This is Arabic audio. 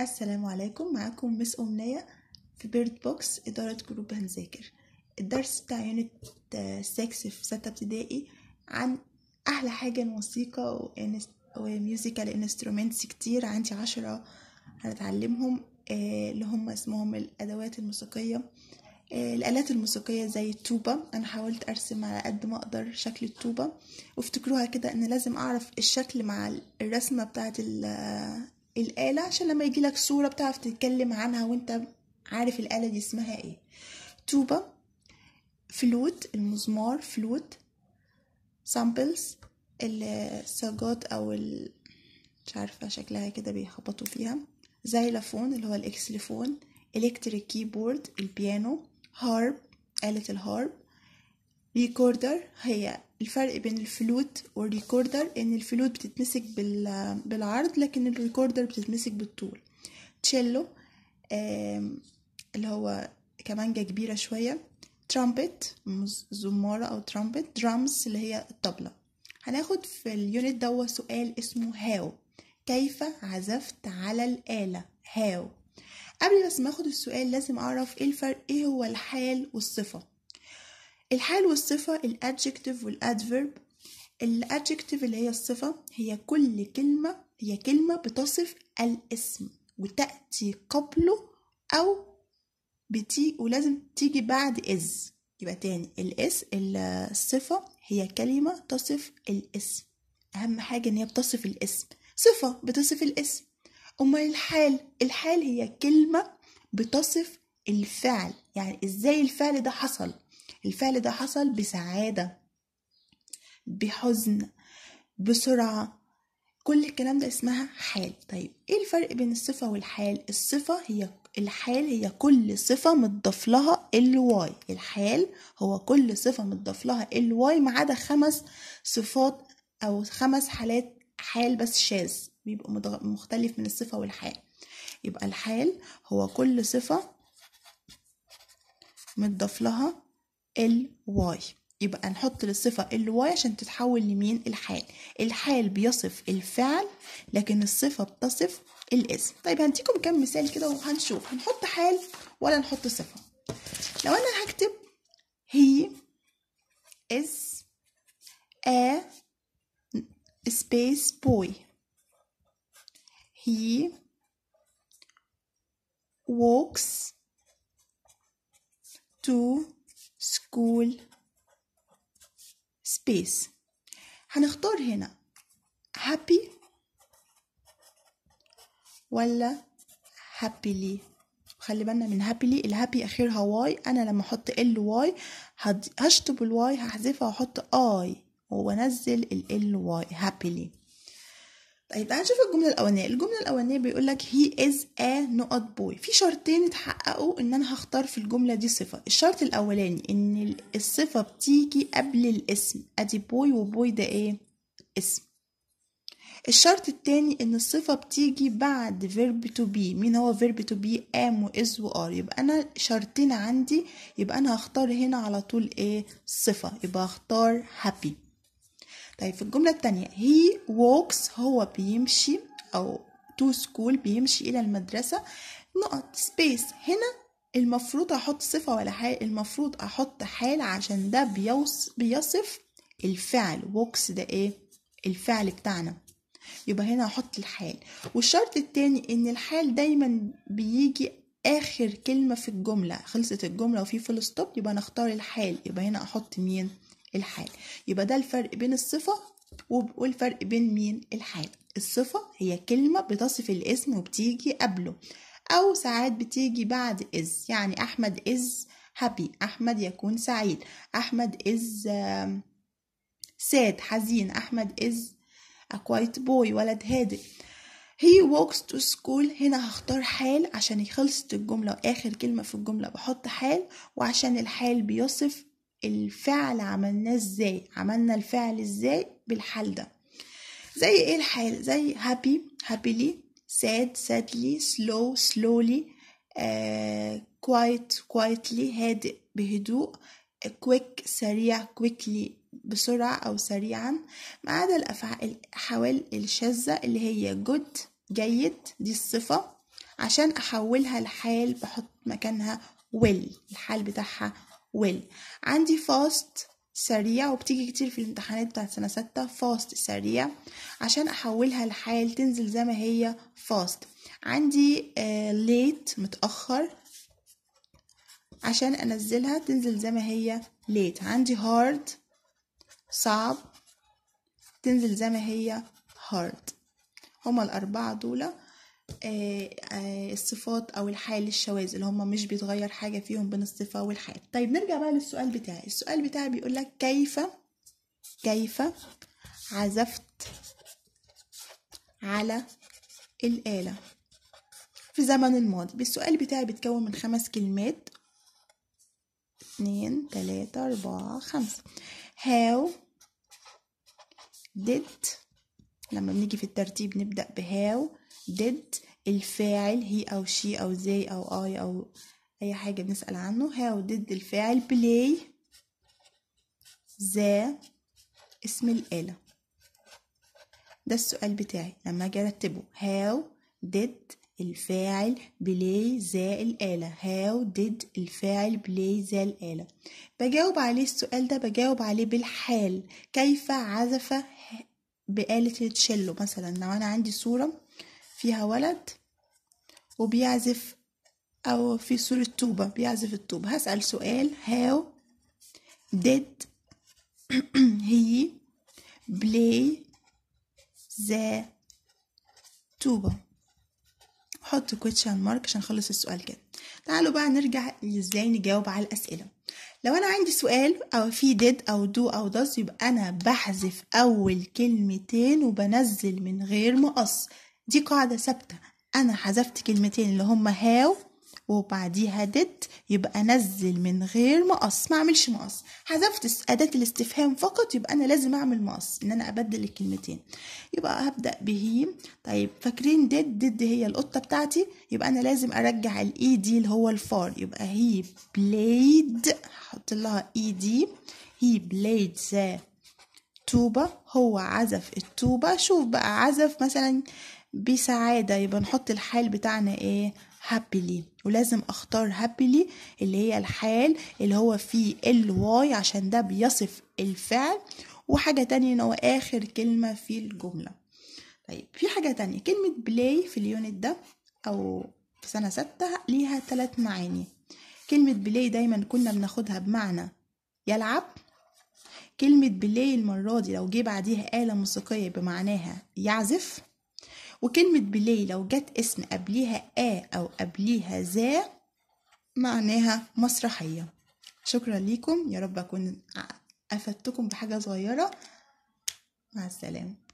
السلام عليكم معاكم مس أمنية في بيرد بوكس إدارة جروب هنذاكر الدرس بتاع يونت سكس في ستة ابتدائي عن أحلى حاجة الموسيقى وميوزيكال انسترومنتس كتير عندي عشرة هنتعلمهم آه، اللي هم اسمهم الأدوات الموسيقية آه، الآلات الموسيقية زي التوبة أنا حاولت أرسم على قد ما أقدر شكل التوبة وافتكروها كده إن لازم أعرف الشكل مع الرسمة بتاعة الآلة عشان لما يجيلك صورة بتعرف تتكلم عنها وانت عارف الآلة دي اسمها ايه توبة فلوت المزمار فلوت سامبلز الساجات او ال... مش عارفة شكلها كده بيخبطوا فيها زايلافون اللي هو الاكسليفون الكتريك كيبورد البيانو هارب آلة الهارب ريكوردر هي الفرق بين الفلوت والريكوردر ان الفلوت بتتمسك بالعرض لكن الريكوردر بتتمسك بالطول تشيلو اللي هو كمانجة كبيرة شوية ترامبت زمارة أو ترامبت درامز اللي هي الطبلة هناخد في اليونت دوا سؤال اسمه هاو كيف عزفت على الآلة هاو قبل بس ما اخد السؤال لازم اعرف ايه الفرق ايه هو الحال والصفه الحال والصفة الادجكتيف والادفيرب الادجكتيف اللي هي الصفة هي كل كلمة هي كلمة بتصف الاسم وتأتي قبله أو بتي ولازم تيجي بعد إز يبقى تاني الإس الصفة هي كلمة تصف الاسم أهم حاجة إن هي بتصف الاسم صفة بتصف الاسم أمال الحال الحال هي كلمة بتصف الفعل يعني إزاي الفعل ده حصل الفعل ده حصل بسعادة بحزن بسرعة كل الكلام ده اسمها حال طيب ايه الفرق بين الصفة والحال الصفة هي الحال هي كل صفة متضاف لها الواي الحال هو كل صفة متضاف لها الواي ما عدا خمس صفات او خمس حالات حال بس شاذ بيبقى مختلف من الصفة والحال يبقى الحال هو كل صفة متضاف لها ال واي يبقى نحط للصفة ال واي عشان تتحول لمين الحال الحال بيصف الفعل لكن الصفة بتصف الاسم طيب هنديكم كام مثال كده وهنشوف هنحط حال ولا نحط صفة لو أنا هكتب هي is a space boy he walks to school space هنختار هنا happy ولا happily خلي بالنا من happily الهابي اخرها واي انا لما احط ال واي هشطب الواي هحذفها واحط اي وانزل ال واي happily طيب تعال نشوف الجمله الاولانيه الجمله الاولانيه بيقول لك هي از ا نقط بوي في شرطين اتحققوا ان انا هختار في الجمله دي صفه الشرط الاولاني ان الصفه بتيجي قبل الاسم ادي بوي وبوي ده ايه اسم الشرط التاني ان الصفه بتيجي بعد فيرب تو بي مين هو فيرب تو بي ام واز وار يبقى انا شرطين عندي يبقى انا هختار هنا على طول ايه صفه يبقى هختار هابي طيب في الجملة التانية he walks هو بيمشي أو to school بيمشي إلى المدرسة نقط space هنا المفروض أحط صفة ولا حال المفروض أحط حال عشان ده بيوص بيصف الفعل walks ده إيه الفعل بتاعنا يبقى هنا أحط الحال والشرط التاني إن الحال دايما بيجي اخر كلمه في الجمله خلصت الجمله وفي فول ستوب يبقى نختار الحال يبقى هنا احط مين الحال يبقى ده الفرق بين الصفة والفرق بين مين الحال الصفة هي كلمة بتصف الاسم وبتيجي قبله أو ساعات بتيجي بعد إز يعني أحمد إز هابي أحمد يكون سعيد أحمد إز ساد حزين أحمد إز أكوايت بوي ولد هادئ he walks to school هنا هختار حال عشان خلصت الجملة وآخر كلمة في الجملة بحط حال وعشان الحال بيصف الفعل عملناه ازاي عملنا الفعل ازاي بالحال ده زي ايه الحال زي happy happily sad sadly slow slowly uh, quiet quietly هادئ بهدوء quick سريع quickly بسرعة أو سريعا ما عدا الأفعال حوال الشاذة اللي هي good جيد دي الصفة عشان أحولها لحال بحط مكانها will الحال بتاعها ويل عندي فاست سريع وبتيجي كتير في الامتحانات بتاعت سنة ستة فاست سريع عشان أحولها لحال تنزل زي ما هي فاست عندي ليت آه، late متأخر عشان أنزلها تنزل زي ما هي ليت عندي هارد صعب تنزل زي ما هي هارد هما الأربعة دول آه، آه، الصفات او الحال الشواذ اللي هم مش بيتغير حاجه فيهم بين الصفه والحال طيب نرجع بقى للسؤال بتاعي السؤال بتاعي بيقول لك كيف كيف عزفت على الآلة في زمن الماضي السؤال بتاعي بيتكون من خمس كلمات اتنين تلاتة أربعة خمسة how did لما بنيجي في الترتيب نبدأ بهاو how did الفاعل هي أو شي أو زي أو اي أو أي حاجة بنسأل عنه how did الفاعل play the اسم الآلة ده السؤال بتاعي لما أجي أرتبه how did الفاعل بلاي ذا الآلة how did الفاعل بلاي ذا الآلة بجاوب عليه السؤال ده بجاوب عليه بالحال كيف عزف بآلة التشيلو مثلا لو أنا عندي صورة فيها ولد وبيعزف أو في سورة توبة بيعزف التوبة هسأل سؤال how did he play the توبة حط question mark عشان نخلص السؤال كده تعالوا بقى نرجع ازاي نجاوب على الاسئله لو انا عندي سؤال او في did او do او does يبقى انا بحذف اول كلمتين وبنزل من غير مقص دي قاعدة ثابتة أنا حذفت كلمتين اللي هما هاو وبعديها ديد يبقى نزل من غير مقص ما اعملش مقص حذفت أداة الاستفهام فقط يبقى أنا لازم أعمل مقص إن أنا أبدل الكلمتين يبقى هبدأ به طيب فاكرين ديد ديد هي القطة بتاعتي يبقى أنا لازم أرجع الإي دي e اللي هو الفار يبقى هي بلايد هحط لها إي e دي هي بلايد ذا التوبة هو عزف التوبة شوف بقى عزف مثلا بسعادة يبقى نحط الحال بتاعنا ايه هابيلي ولازم اختار هابيلي اللي هي الحال اللي هو فيه الواي عشان ده بيصف الفعل وحاجة تانية ان هو اخر كلمة في الجملة طيب في حاجة تانية كلمة بلاي في اليونت ده او في سنة ستة ليها ثلاث معاني كلمة بلاي دايما كنا بناخدها بمعنى يلعب كلمة بلاي المرة دي لو جه بعديها آلة موسيقية بمعناها يعزف وكلمة بلاي لو جت اسم قبليها آ أو قبليها ذا معناها مسرحية شكرا ليكم يا رب أكون أفدتكم بحاجة صغيرة مع السلامة